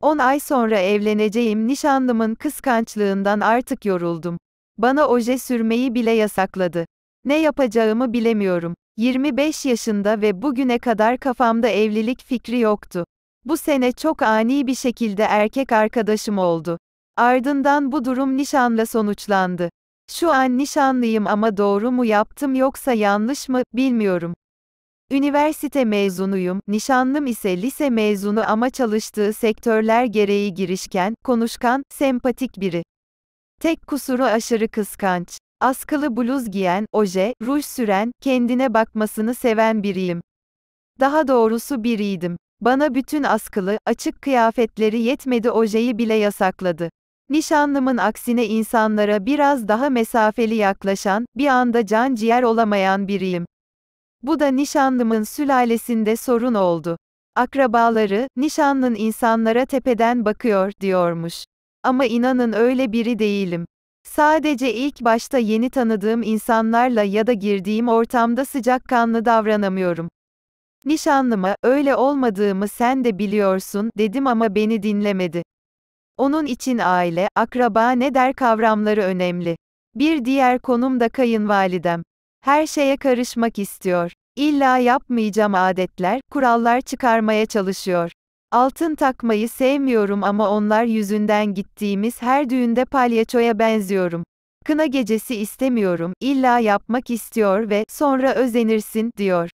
10 ay sonra evleneceğim nişanlımın kıskançlığından artık yoruldum. Bana oje sürmeyi bile yasakladı. Ne yapacağımı bilemiyorum. 25 yaşında ve bugüne kadar kafamda evlilik fikri yoktu. Bu sene çok ani bir şekilde erkek arkadaşım oldu. Ardından bu durum nişanla sonuçlandı. Şu an nişanlıyım ama doğru mu yaptım yoksa yanlış mı bilmiyorum. Üniversite mezunuyum, nişanlım ise lise mezunu ama çalıştığı sektörler gereği girişken, konuşkan, sempatik biri. Tek kusuru aşırı kıskanç. Askılı bluz giyen, oje, ruj süren, kendine bakmasını seven biriyim. Daha doğrusu biriydim. Bana bütün askılı, açık kıyafetleri yetmedi ojeyi bile yasakladı. Nişanlımın aksine insanlara biraz daha mesafeli yaklaşan, bir anda can ciğer olamayan biriyim. Bu da nişanlımın sülalesinde sorun oldu. Akrabaları, nişanlın insanlara tepeden bakıyor, diyormuş. Ama inanın öyle biri değilim. Sadece ilk başta yeni tanıdığım insanlarla ya da girdiğim ortamda sıcakkanlı davranamıyorum. Nişanlıma, öyle olmadığımı sen de biliyorsun, dedim ama beni dinlemedi. Onun için aile, akraba ne der kavramları önemli. Bir diğer konum da kayınvalidem. Her şeye karışmak istiyor. İlla yapmayacağım adetler, kurallar çıkarmaya çalışıyor. Altın takmayı sevmiyorum ama onlar yüzünden gittiğimiz her düğünde palyaçoya benziyorum. Kına gecesi istemiyorum, illa yapmak istiyor ve sonra özenirsin diyor.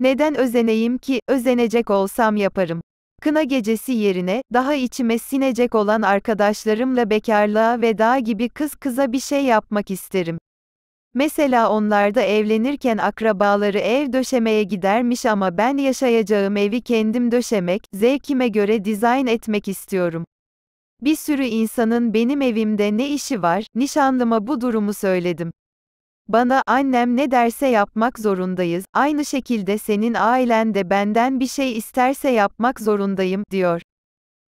Neden özeneyim ki, özenecek olsam yaparım. Kına gecesi yerine, daha içime sinecek olan arkadaşlarımla bekarlığa veda gibi kız kıza bir şey yapmak isterim. Mesela onlar da evlenirken akrabaları ev döşemeye gidermiş ama ben yaşayacağım evi kendim döşemek, zevkime göre dizayn etmek istiyorum. Bir sürü insanın benim evimde ne işi var, nişanlıma bu durumu söyledim. Bana annem ne derse yapmak zorundayız, aynı şekilde senin ailen de benden bir şey isterse yapmak zorundayım, diyor.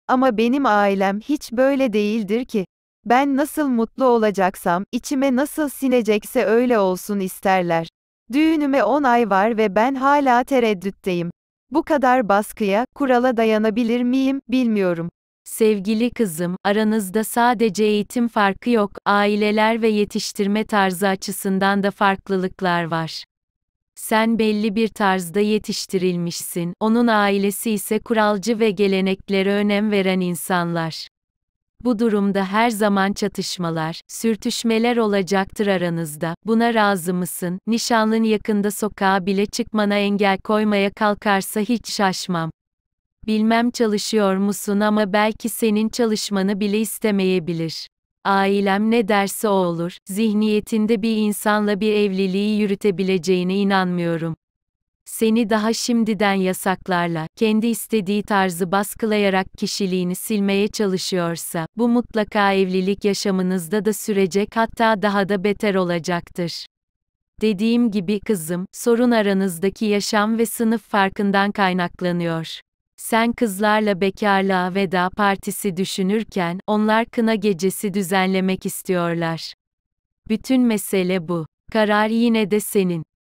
Ama benim ailem hiç böyle değildir ki. Ben nasıl mutlu olacaksam, içime nasıl sinecekse öyle olsun isterler. Düğünüme 10 ay var ve ben hala tereddütteyim. Bu kadar baskıya, kurala dayanabilir miyim, bilmiyorum. Sevgili kızım, aranızda sadece eğitim farkı yok, aileler ve yetiştirme tarzı açısından da farklılıklar var. Sen belli bir tarzda yetiştirilmişsin, onun ailesi ise kuralcı ve geleneklere önem veren insanlar. Bu durumda her zaman çatışmalar, sürtüşmeler olacaktır aranızda. Buna razı mısın? Nişanlın yakında sokağa bile çıkmana engel koymaya kalkarsa hiç şaşmam. Bilmem çalışıyor musun ama belki senin çalışmanı bile istemeyebilir. Ailem ne derse o olur. Zihniyetinde bir insanla bir evliliği yürütebileceğine inanmıyorum. Seni daha şimdiden yasaklarla, kendi istediği tarzı baskılayarak kişiliğini silmeye çalışıyorsa, bu mutlaka evlilik yaşamınızda da sürecek hatta daha da beter olacaktır. Dediğim gibi kızım, sorun aranızdaki yaşam ve sınıf farkından kaynaklanıyor. Sen kızlarla bekarlığa veda partisi düşünürken, onlar kına gecesi düzenlemek istiyorlar. Bütün mesele bu. Karar yine de senin.